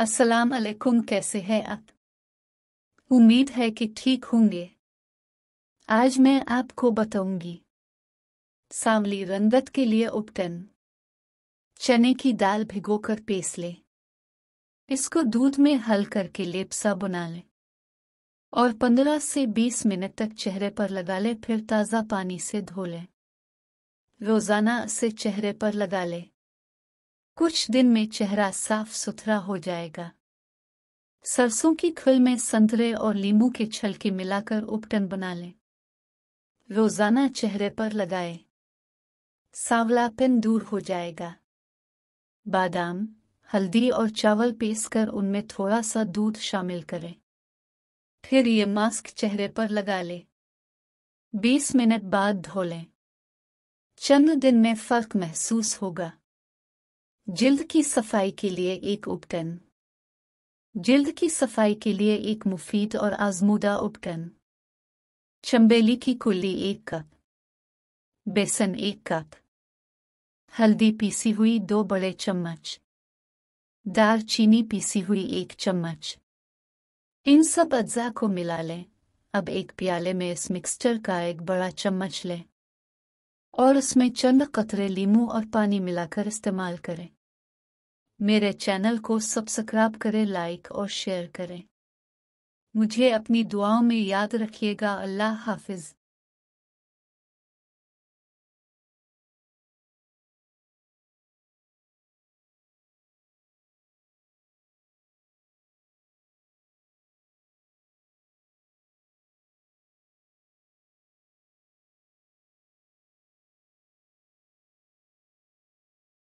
अस्सलाम वालेकुम कैसे हैं आप उम्मीद है कि ठीक होंगे आज मैं आपको बताऊंगी सामली रंगत के लिए उपटन चने की दाल भिगोकर पीस ले इसको दूध में हल करके लेपसा बना ले और 15 से 20 मिनट तक चेहरे पर लगा ले फिर ताज़ा पानी से धो ले रोज़ाना से चेहरे पर लगा ले कुछ दिन में चेहरा साफ सुथरा हो जाएगा सरसों की खुल में संतरे और नींबू के छलके मिलाकर उपटन बना लें रोजाना चेहरे पर लगाएं। सांवलापन दूर हो जाएगा बादाम हल्दी और चावल पीसकर उनमें थोड़ा सा दूध शामिल करें फिर ये मास्क चेहरे पर लगा लें बीस मिनट बाद धो लें चंद दिन में फर्क महसूस होगा जिल्द की सफाई के लिए एक उपकन जिल्द की सफाई के लिए एक मुफीद और आजमूदा उपकन चंबेली की कुल्ली एक कप बेसन एक कप हल्दी पीसी हुई दो बड़े चम्मच दार चीनी पीसी हुई एक चम्मच इन सब अज्जा को मिला लें अब एक प्याले में इस मिक्सचर का एक बड़ा चम्मच लें और उसमें चंद कतरे लीमू और पानी मिलाकर इस्तेमाल करें मेरे चैनल को सब्सक्राइब करें लाइक और शेयर करें मुझे अपनी दुआओं में याद रखिएगा अल्लाह हाफिज़